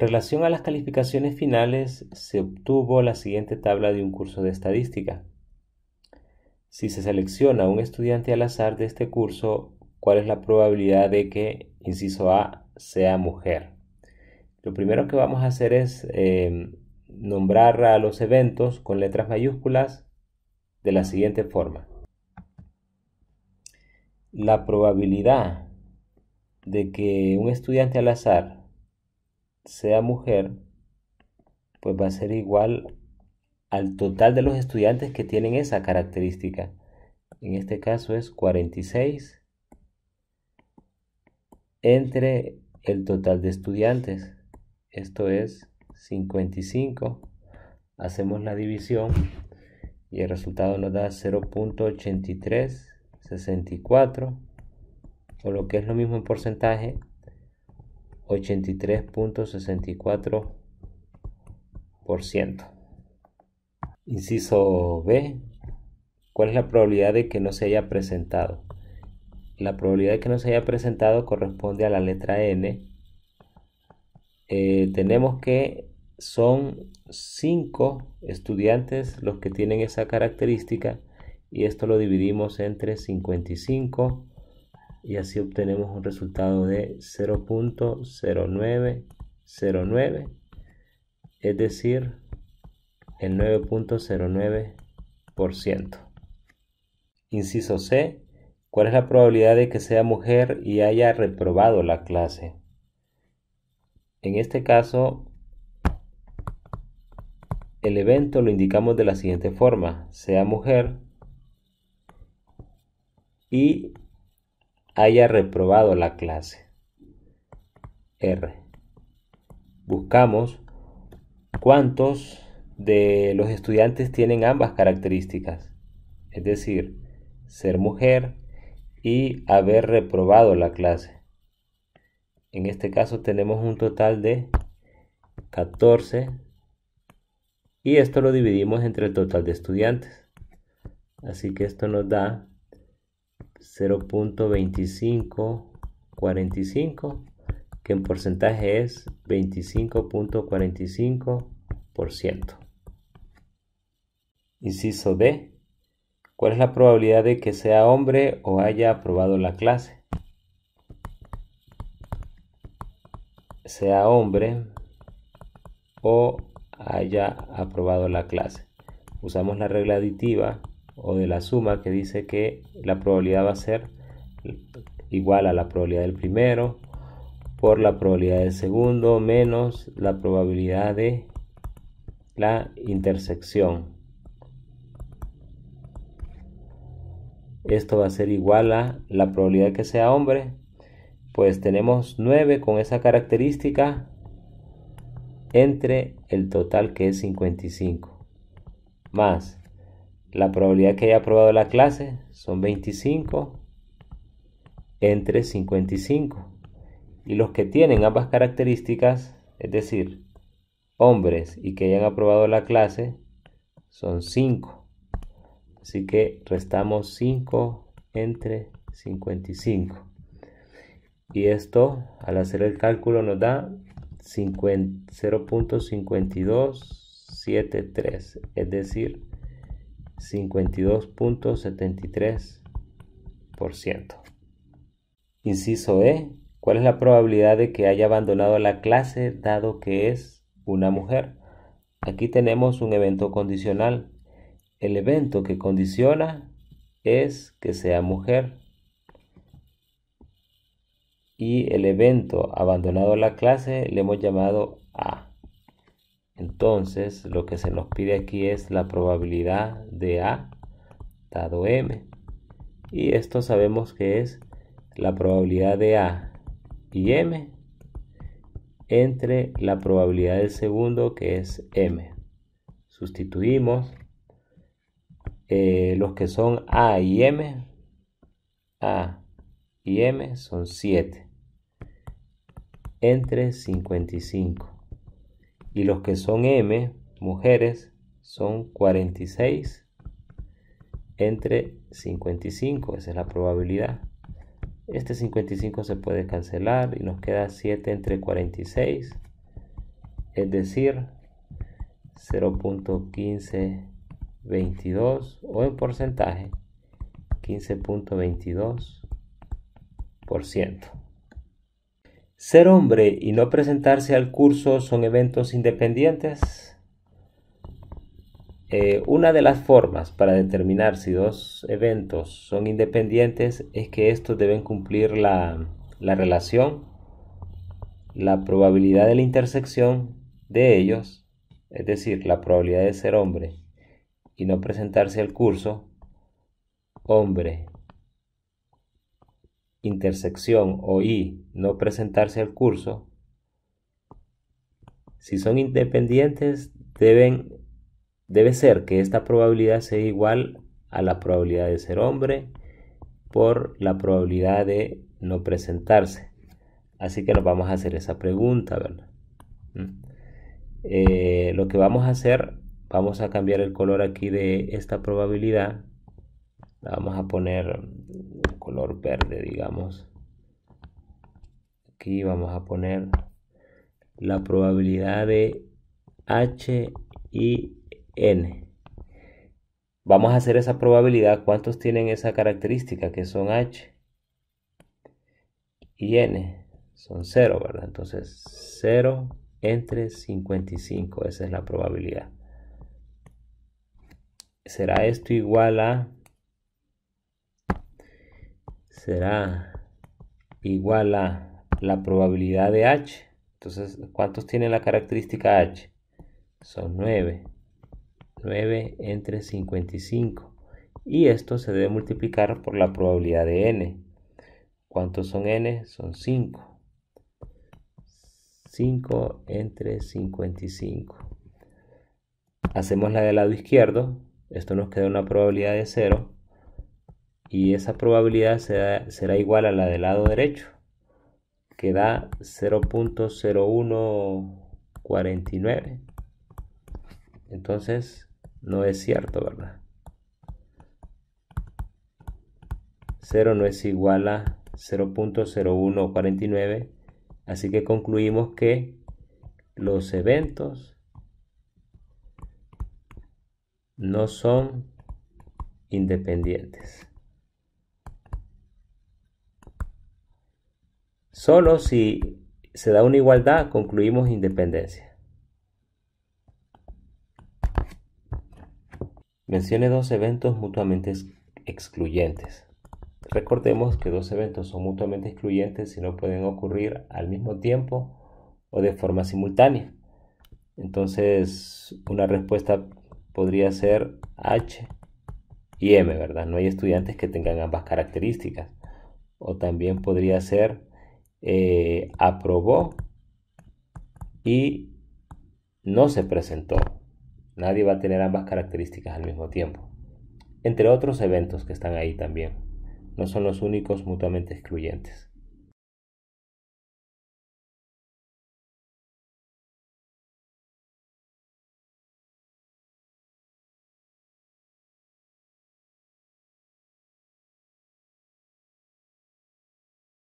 relación a las calificaciones finales, se obtuvo la siguiente tabla de un curso de estadística. Si se selecciona un estudiante al azar de este curso, ¿cuál es la probabilidad de que, inciso A, sea mujer? Lo primero que vamos a hacer es em, nombrar a los eventos con letras mayúsculas de la siguiente forma. La probabilidad de que un estudiante al azar sea mujer, pues va a ser igual al total de los estudiantes que tienen esa característica. En este caso es 46 entre el total de estudiantes. Esto es 55. Hacemos la división y el resultado nos da 0.8364 o lo que es lo mismo en porcentaje 83.64%. Inciso B. ¿Cuál es la probabilidad de que no se haya presentado? La probabilidad de que no se haya presentado corresponde a la letra N. Eh, tenemos que son 5 estudiantes los que tienen esa característica y esto lo dividimos entre 55 y así obtenemos un resultado de 0.0909 es decir el 9.09% inciso C ¿cuál es la probabilidad de que sea mujer y haya reprobado la clase? en este caso el evento lo indicamos de la siguiente forma sea mujer y haya reprobado la clase. R. Buscamos cuántos de los estudiantes tienen ambas características, es decir, ser mujer y haber reprobado la clase. En este caso tenemos un total de 14 y esto lo dividimos entre el total de estudiantes. Así que esto nos da 0.2545, que en porcentaje es 25.45%. Inciso D. ¿Cuál es la probabilidad de que sea hombre o haya aprobado la clase? Sea hombre o haya aprobado la clase. Usamos la regla aditiva o de la suma que dice que la probabilidad va a ser igual a la probabilidad del primero por la probabilidad del segundo menos la probabilidad de la intersección. Esto va a ser igual a la probabilidad que sea hombre. Pues tenemos 9 con esa característica entre el total que es 55. Más la probabilidad que haya aprobado la clase son 25 entre 55. Y los que tienen ambas características, es decir, hombres y que hayan aprobado la clase, son 5. Así que restamos 5 entre 55. Y esto, al hacer el cálculo, nos da 0.5273, es decir, 52.73%. Inciso E. ¿Cuál es la probabilidad de que haya abandonado la clase dado que es una mujer? Aquí tenemos un evento condicional. El evento que condiciona es que sea mujer. Y el evento abandonado la clase le hemos llamado A. Entonces, lo que se nos pide aquí es la probabilidad de A dado M. Y esto sabemos que es la probabilidad de A y M entre la probabilidad del segundo que es M. Sustituimos eh, los que son A y M. A y M son 7 entre 55 y los que son M, mujeres, son 46 entre 55, esa es la probabilidad. Este 55 se puede cancelar y nos queda 7 entre 46, es decir, 0.1522 o en porcentaje 15.22%. ¿Ser hombre y no presentarse al curso son eventos independientes? Eh, una de las formas para determinar si dos eventos son independientes es que estos deben cumplir la, la relación, la probabilidad de la intersección de ellos, es decir, la probabilidad de ser hombre y no presentarse al curso, hombre intersección o y no presentarse al curso, si son independientes, deben, debe ser que esta probabilidad sea igual a la probabilidad de ser hombre por la probabilidad de no presentarse. Así que nos vamos a hacer esa pregunta, ¿verdad? ¿Mm? Eh, lo que vamos a hacer, vamos a cambiar el color aquí de esta probabilidad. La vamos a poner color verde, digamos. Aquí vamos a poner la probabilidad de H y N. Vamos a hacer esa probabilidad. ¿Cuántos tienen esa característica que son H y N? Son 0, ¿verdad? Entonces 0 entre 55. Esa es la probabilidad. ¿Será esto igual a será igual a la probabilidad de H. Entonces, ¿cuántos tienen la característica H? Son 9. 9 entre 55. Y esto se debe multiplicar por la probabilidad de N. ¿Cuántos son N? Son 5. 5 entre 55. Hacemos la del lado izquierdo. Esto nos queda una probabilidad de 0 y esa probabilidad será, igual a la del lado derecho, que da 0.0149. Entonces, no es cierto, ¿verdad? 0 no es igual a 0.0149, así que concluimos que los eventos no son independientes. Solo si se da una igualdad concluimos independencia. Mencione dos eventos mutuamente excluyentes. Recordemos que dos eventos son mutuamente excluyentes si no pueden ocurrir al mismo tiempo o de forma simultánea. Entonces, una respuesta podría ser H y M, ¿verdad? No hay estudiantes que tengan ambas características. O también podría ser eh, aprobó y no se presentó. Nadie va a tener ambas características al mismo tiempo. Entre otros eventos que están ahí también. No son los únicos mutuamente excluyentes.